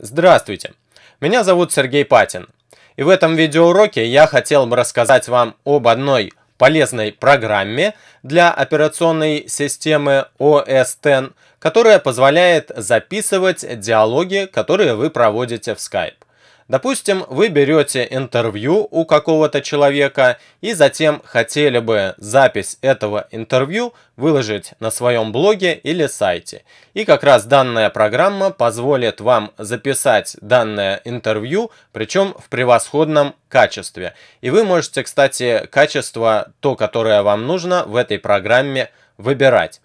Здравствуйте, меня зовут Сергей Патин. И в этом видеоуроке я хотел бы рассказать вам об одной полезной программе для операционной системы OS X, которая позволяет записывать диалоги, которые вы проводите в Skype. Допустим, вы берете интервью у какого-то человека и затем хотели бы запись этого интервью выложить на своем блоге или сайте. И как раз данная программа позволит вам записать данное интервью, причем в превосходном качестве. И вы можете, кстати, качество, то, которое вам нужно в этой программе выбирать.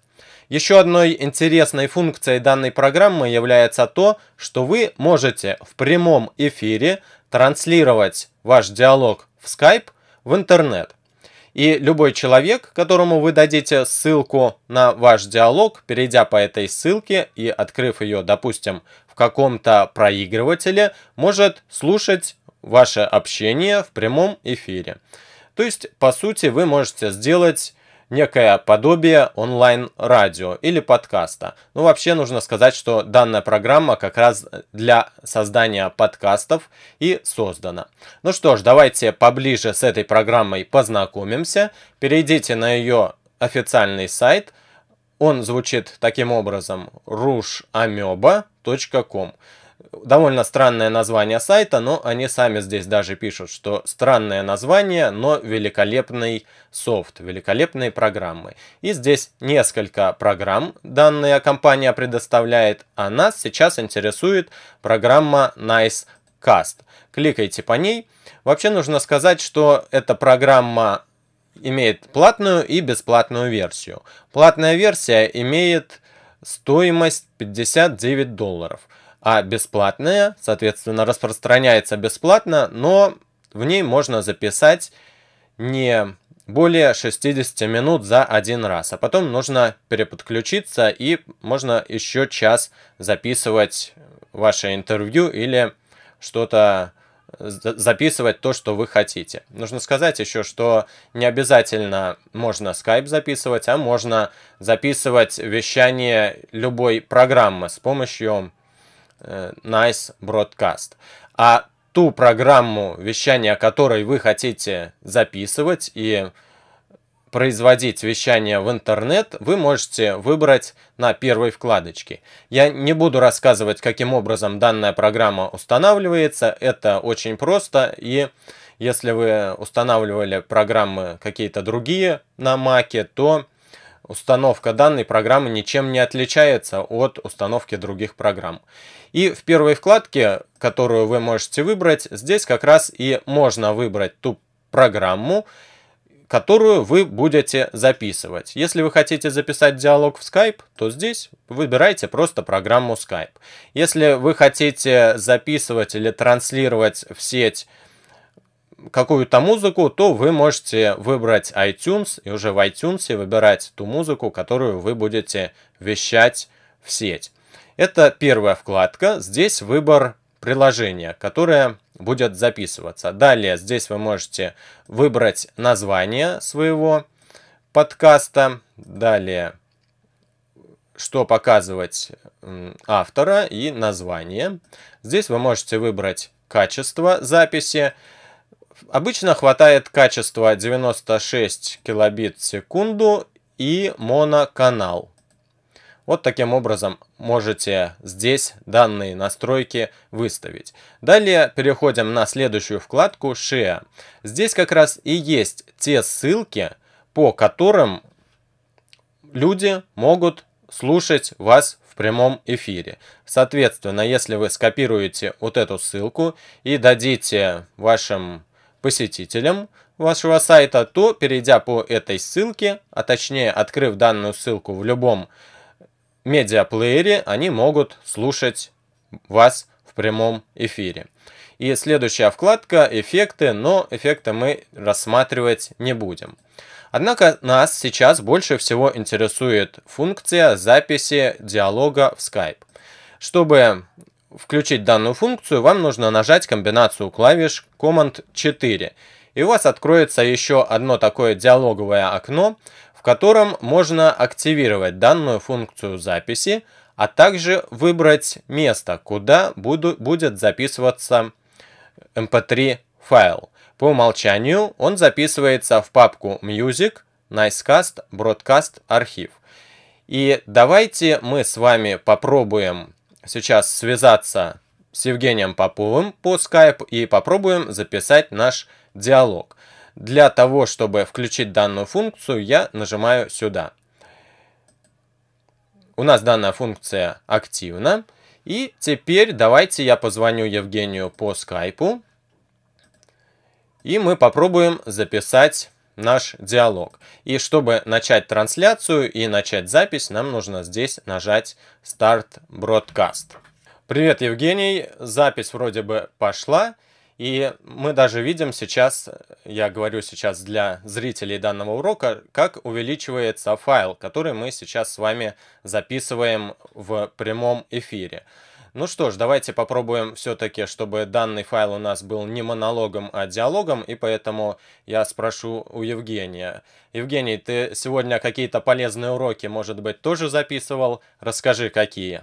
Еще одной интересной функцией данной программы является то, что вы можете в прямом эфире транслировать ваш диалог в Skype в интернет. И любой человек, которому вы дадите ссылку на ваш диалог, перейдя по этой ссылке и открыв ее, допустим, в каком-то проигрывателе, может слушать ваше общение в прямом эфире. То есть, по сути, вы можете сделать некое подобие онлайн-радио или подкаста. Ну, вообще нужно сказать, что данная программа как раз для создания подкастов и создана. Ну что ж, давайте поближе с этой программой познакомимся. Перейдите на ее официальный сайт. Он звучит таким образом rushameba.com. Довольно странное название сайта, но они сами здесь даже пишут, что странное название, но великолепный софт, великолепные программы. И здесь несколько программ данная компания предоставляет, а нас сейчас интересует программа NiceCast. Кликайте по ней. Вообще нужно сказать, что эта программа имеет платную и бесплатную версию. Платная версия имеет стоимость 59 долларов – а бесплатная, соответственно, распространяется бесплатно, но в ней можно записать не более 60 минут за один раз, а потом нужно переподключиться и можно еще час записывать ваше интервью или что-то записывать то, что вы хотите. Нужно сказать еще, что не обязательно можно Skype записывать, а можно записывать вещание любой программы с помощью Э, nice Broadcast. А ту программу вещания, которой вы хотите записывать и производить вещание в интернет, вы можете выбрать на первой вкладочке. Я не буду рассказывать, каким образом данная программа устанавливается. Это очень просто. И если вы устанавливали программы какие-то другие на Маке, то установка данной программы ничем не отличается от установки других программ. И в первой вкладке, которую вы можете выбрать, здесь как раз и можно выбрать ту программу, которую вы будете записывать. Если вы хотите записать диалог в Skype, то здесь выбирайте просто программу Skype. Если вы хотите записывать или транслировать в сеть какую-то музыку, то вы можете выбрать iTunes и уже в iTunes выбирать ту музыку, которую вы будете вещать в сеть. Это первая вкладка. Здесь выбор приложения, которое будет записываться. Далее здесь вы можете выбрать название своего подкаста. Далее, что показывать автора и название. Здесь вы можете выбрать качество записи. Обычно хватает качества 96 килобит в секунду и моноканал. Вот таким образом можете здесь данные настройки выставить. Далее переходим на следующую вкладку Share. Здесь как раз и есть те ссылки, по которым люди могут слушать вас в прямом эфире. Соответственно, если вы скопируете вот эту ссылку и дадите вашим посетителям вашего сайта, то, перейдя по этой ссылке, а точнее открыв данную ссылку в любом медиаплеере, они могут слушать вас в прямом эфире. И следующая вкладка «Эффекты», но эффекты мы рассматривать не будем. Однако нас сейчас больше всего интересует функция записи диалога в Skype. Чтобы включить данную функцию, вам нужно нажать комбинацию клавиш Command 4. И у вас откроется еще одно такое диалоговое окно, в котором можно активировать данную функцию записи, а также выбрать место, куда буду, будет записываться mp3 эм файл. По умолчанию он записывается в папку Music, Nicecast, Broadcast, архив. И давайте мы с вами попробуем сейчас связаться с Евгением Поповым по Skype и попробуем записать наш диалог. Для того, чтобы включить данную функцию, я нажимаю сюда. У нас данная функция активна. И теперь давайте я позвоню Евгению по скайпу. И мы попробуем записать наш диалог. И чтобы начать трансляцию и начать запись, нам нужно здесь нажать «Start Broadcast». Привет, Евгений. Запись вроде бы пошла. И мы даже видим сейчас, я говорю сейчас для зрителей данного урока, как увеличивается файл, который мы сейчас с вами записываем в прямом эфире. Ну что ж, давайте попробуем все-таки, чтобы данный файл у нас был не монологом, а диалогом, и поэтому я спрошу у Евгения. Евгений, ты сегодня какие-то полезные уроки, может быть, тоже записывал? Расскажи, какие.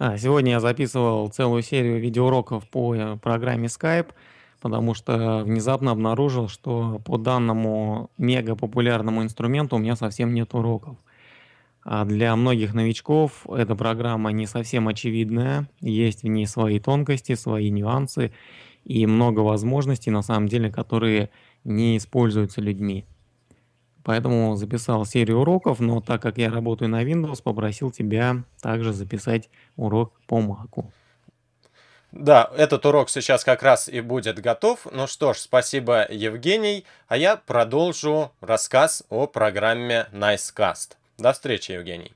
А, сегодня я записывал целую серию видеоуроков по э, программе Skype, потому что внезапно обнаружил, что по данному мега популярному инструменту у меня совсем нет уроков. А для многих новичков эта программа не совсем очевидная, есть в ней свои тонкости, свои нюансы и много возможностей, на самом деле, которые не используются людьми. Поэтому записал серию уроков, но так как я работаю на Windows, попросил тебя также записать урок по Mac. Да, этот урок сейчас как раз и будет готов. Ну что ж, спасибо, Евгений. А я продолжу рассказ о программе Nicecast. До встречи, Евгений.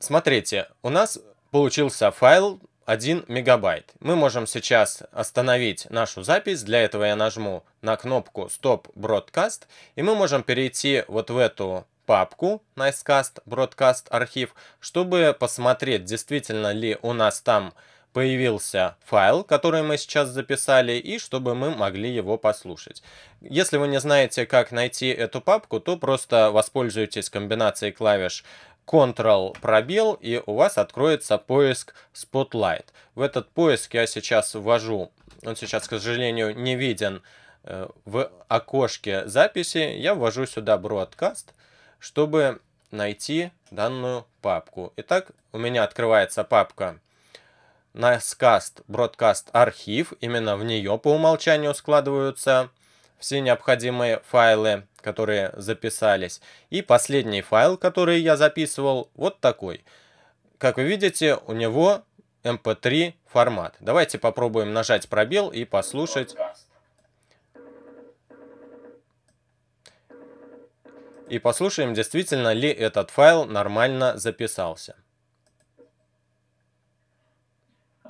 Смотрите, у нас получился файл 1 мегабайт. Мы можем сейчас остановить нашу запись. Для этого я нажму на кнопку Stop Broadcast. И мы можем перейти вот в эту папку Nicecast Broadcast архив, чтобы посмотреть, действительно ли у нас там появился файл, который мы сейчас записали, и чтобы мы могли его послушать. Если вы не знаете, как найти эту папку, то просто воспользуйтесь комбинацией клавиш Ctrl пробел, и у вас откроется поиск Spotlight. В этот поиск я сейчас ввожу, он сейчас, к сожалению, не виден э, в окошке записи, я ввожу сюда Broadcast, чтобы найти данную папку. Итак, у меня открывается папка Nascast Broadcast архив, именно в нее по умолчанию складываются все необходимые файлы, которые записались. И последний файл, который я записывал, вот такой. Как вы видите, у него mp3 эм формат. Давайте попробуем нажать пробел и послушать. И послушаем, действительно ли этот файл нормально записался.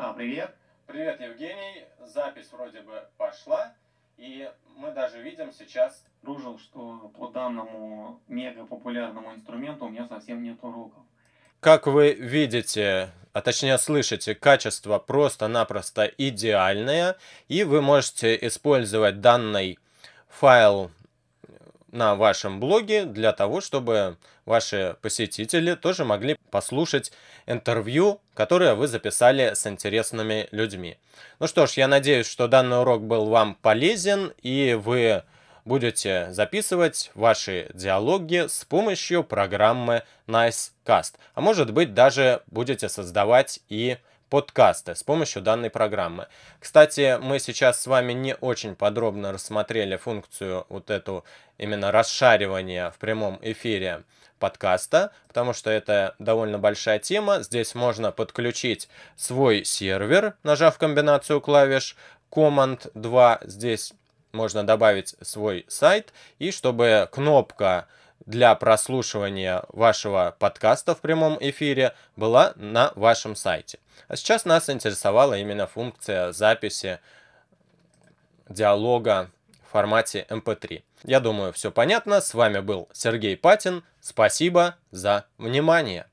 А, привет. Привет, Евгений. Запись вроде бы пошла. И мы даже видим сейчас... Дружил, что по данному мега популярному инструменту у меня совсем нет уроков. Как вы видите, а точнее слышите, качество просто-напросто идеальное, и вы можете использовать данный файл на вашем блоге для того, чтобы ваши посетители тоже могли послушать интервью, которое вы записали с интересными людьми. Ну что ж, я надеюсь, что данный урок был вам полезен и вы будете записывать ваши диалоги с помощью программы NiceCast. А может быть даже будете создавать и подкаста с помощью данной программы. Кстати, мы сейчас с вами не очень подробно рассмотрели функцию вот эту именно расшаривания в прямом эфире подкаста, потому что это довольно большая тема. Здесь можно подключить свой сервер, нажав комбинацию клавиш Command 2. Здесь можно добавить свой сайт, и чтобы кнопка для прослушивания вашего подкаста в прямом эфире была на вашем сайте. А сейчас нас интересовала именно функция записи диалога в формате MP3. Эм Я думаю, все понятно. С вами был Сергей Патин. Спасибо за внимание.